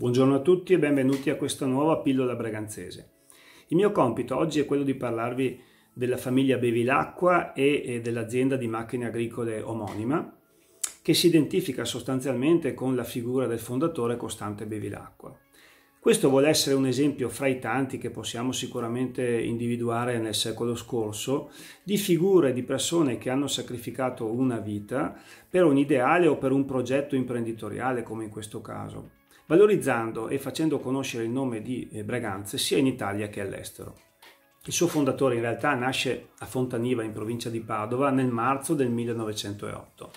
Buongiorno a tutti e benvenuti a questa nuova pillola braganzese. Il mio compito oggi è quello di parlarvi della famiglia Bevilacqua e dell'azienda di macchine agricole omonima, che si identifica sostanzialmente con la figura del fondatore Costante Bevilacqua. Questo vuole essere un esempio fra i tanti che possiamo sicuramente individuare nel secolo scorso di figure di persone che hanno sacrificato una vita per un ideale o per un progetto imprenditoriale come in questo caso valorizzando e facendo conoscere il nome di eh, Braganze sia in Italia che all'estero. Il suo fondatore in realtà nasce a Fontaniva in provincia di Padova nel marzo del 1908.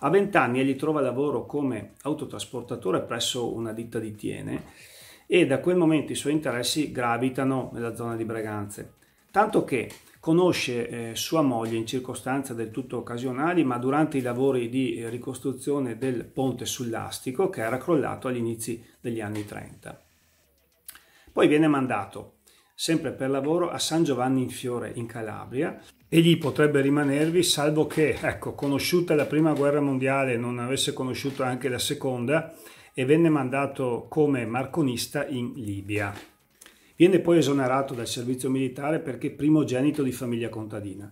A vent'anni egli trova lavoro come autotrasportatore presso una ditta di Tiene e da quel momento i suoi interessi gravitano nella zona di Braganze, tanto che conosce eh, sua moglie in circostanze del tutto occasionali, ma durante i lavori di eh, ricostruzione del ponte sull'Astico che era crollato agli inizi degli anni 30. Poi viene mandato, sempre per lavoro, a San Giovanni in Fiore in Calabria e lì potrebbe rimanervi, salvo che, ecco, conosciuta la prima guerra mondiale, non avesse conosciuto anche la seconda, e venne mandato come marconista in Libia. Viene poi esonerato dal servizio militare perché primogenito di famiglia contadina.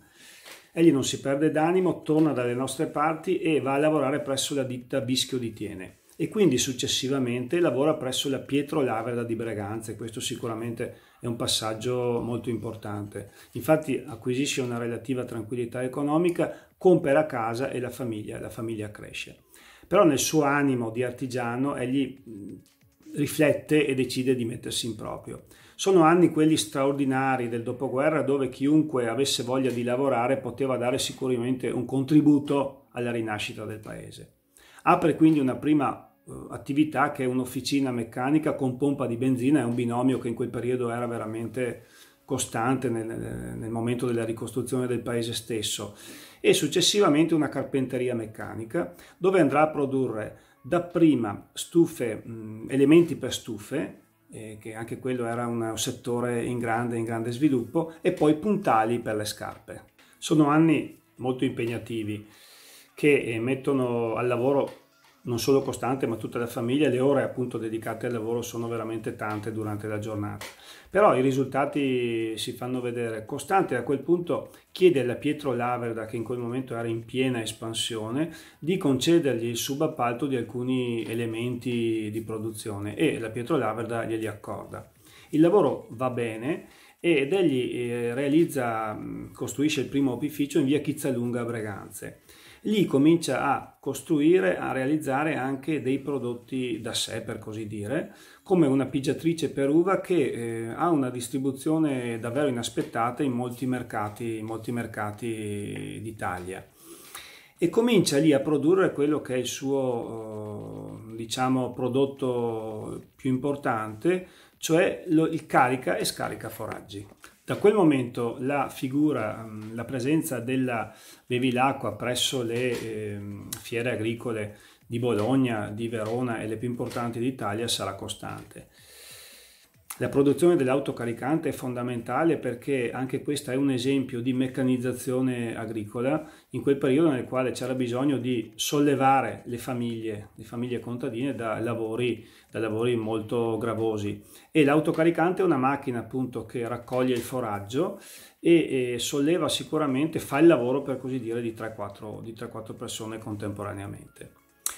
Egli non si perde d'animo, torna dalle nostre parti e va a lavorare presso la ditta Bischio di Tiene e quindi successivamente lavora presso la Pietro Laverda di Breganza e Questo sicuramente è un passaggio molto importante. Infatti acquisisce una relativa tranquillità economica, compra casa e la famiglia, la famiglia cresce. Però nel suo animo di artigiano egli riflette e decide di mettersi in proprio. Sono anni quelli straordinari del dopoguerra dove chiunque avesse voglia di lavorare poteva dare sicuramente un contributo alla rinascita del paese. Apre quindi una prima eh, attività che è un'officina meccanica con pompa di benzina, è un binomio che in quel periodo era veramente costante nel, nel momento della ricostruzione del paese stesso e successivamente una carpenteria meccanica dove andrà a produrre dapprima stufe, elementi per stufe, eh, che anche quello era un settore in grande, in grande sviluppo, e poi puntali per le scarpe. Sono anni molto impegnativi che eh, mettono al lavoro non solo costante ma tutta la famiglia, le ore appunto dedicate al lavoro sono veramente tante durante la giornata. Però i risultati si fanno vedere costanti, a quel punto chiede alla Pietro Laverda, che in quel momento era in piena espansione, di concedergli il subappalto di alcuni elementi di produzione e la Pietro Laverda glieli accorda. Il lavoro va bene ed egli eh, realizza, costruisce il primo opificio in via Chizzalunga a Breganze lì comincia a costruire, a realizzare anche dei prodotti da sé, per così dire, come una pigiatrice per uva che eh, ha una distribuzione davvero inaspettata in molti mercati, in molti mercati d'Italia. E comincia lì a produrre quello che è il suo eh, diciamo, prodotto più importante, cioè lo, il carica e scarica foraggi. Da quel momento la figura, mm, la presenza della bevilacqua presso le eh, fiere agricole di Bologna, di Verona e le più importanti d'Italia sarà costante. La produzione dell'autocaricante è fondamentale perché anche questo è un esempio di meccanizzazione agricola in quel periodo nel quale c'era bisogno di sollevare le famiglie, le famiglie contadine da lavori, da lavori molto gravosi e l'autocaricante è una macchina appunto che raccoglie il foraggio e, e solleva sicuramente, fa il lavoro per così dire di 3-4 persone contemporaneamente.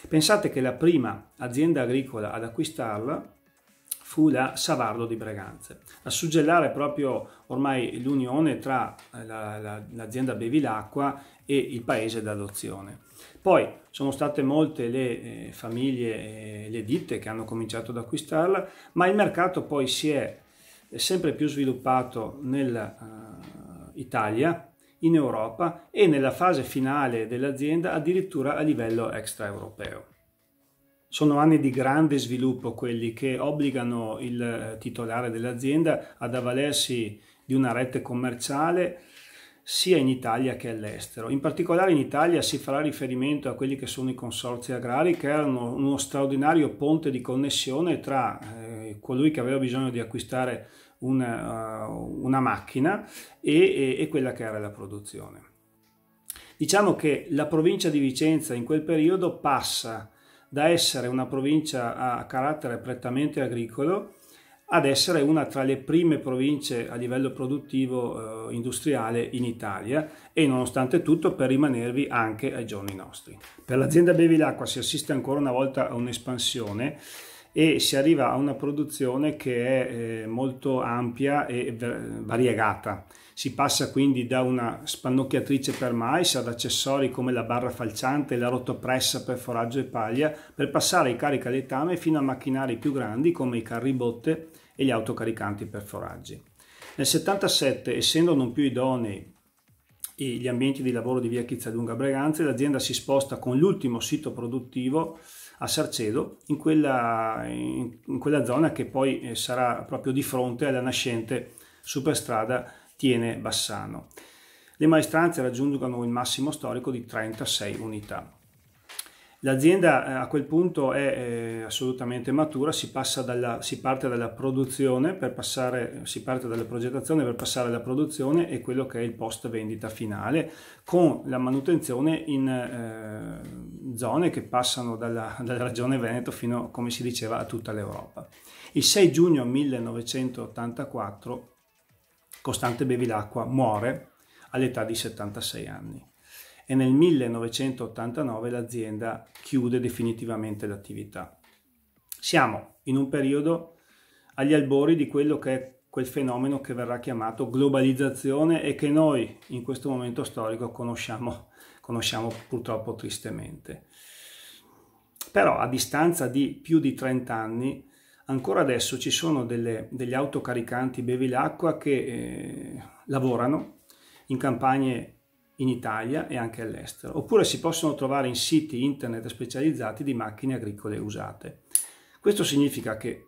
Pensate che la prima azienda agricola ad acquistarla fu la Savardo di Breganze. A suggellare proprio ormai l'unione tra eh, la, la, l'azienda Bevilacqua e il paese d'adozione. Poi sono state molte le eh, famiglie, eh, le ditte che hanno cominciato ad acquistarla, ma il mercato poi si è sempre più sviluppato nell'Italia, eh, uh, in Europa e nella fase finale dell'azienda addirittura a livello extraeuropeo. Sono anni di grande sviluppo quelli che obbligano il eh, titolare dell'azienda ad avvalersi di una rete commerciale sia in Italia che all'estero. In particolare in Italia si farà riferimento a quelli che sono i consorzi agrari che erano uno straordinario ponte di connessione tra eh, colui che aveva bisogno di acquistare una, uh, eh, una macchina e, e, e quella che era la produzione. Diciamo che la provincia di Vicenza in quel periodo passa da essere una provincia a carattere prettamente agricolo ad essere una tra le prime province a livello produttivo eh, industriale in Italia e nonostante tutto per rimanervi anche ai giorni nostri. Per l'azienda Bevilacqua si assiste ancora una volta a un'espansione e si arriva a una produzione che è eh, molto ampia e variegata. Si passa quindi da una spannocchiatrice per mais ad accessori come la barra falciante, la rotopressa per foraggio e paglia, per passare ai caricaletame fino a macchinari più grandi come i carribotte e gli autocaricanti per foraggi. Nel 77, essendo non più idonei gli ambienti di lavoro di via Chizzadunga Breganze, l'azienda si sposta con l'ultimo sito produttivo a Sarcedo, in quella, in, in quella zona che poi eh, sarà proprio di fronte alla nascente superstrada Tiene Bassano. Le maestranze raggiungono il massimo storico di 36 unità. L'azienda eh, a quel punto è, eh, assolutamente matura, si, dalla, si, parte dalla produzione per passare, si parte dalla progettazione per passare alla produzione e quello che è il post vendita finale con la manutenzione in eh, zone che passano dalla, dalla regione Veneto fino, come si diceva, a tutta l'Europa. Il 6 giugno 1984 Costante Bevilacqua muore all'età di 76 anni e nel 1989 l'azienda chiude definitivamente l'attività. Siamo in un periodo agli albori di quello che è quel fenomeno che verrà chiamato globalizzazione e che noi in questo momento storico conosciamo, conosciamo purtroppo tristemente. Però a distanza di più di 30 anni, ancora adesso ci sono delle, degli autocaricanti bevilacqua che eh, lavorano in campagne in Italia e anche all'estero, oppure si possono trovare in siti internet specializzati di macchine agricole usate. Questo significa che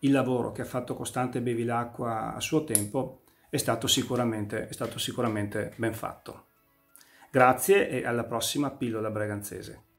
il lavoro che ha fatto Costante Bevilacqua a suo tempo è stato sicuramente, è stato sicuramente ben fatto. Grazie e alla prossima pillola braganzese.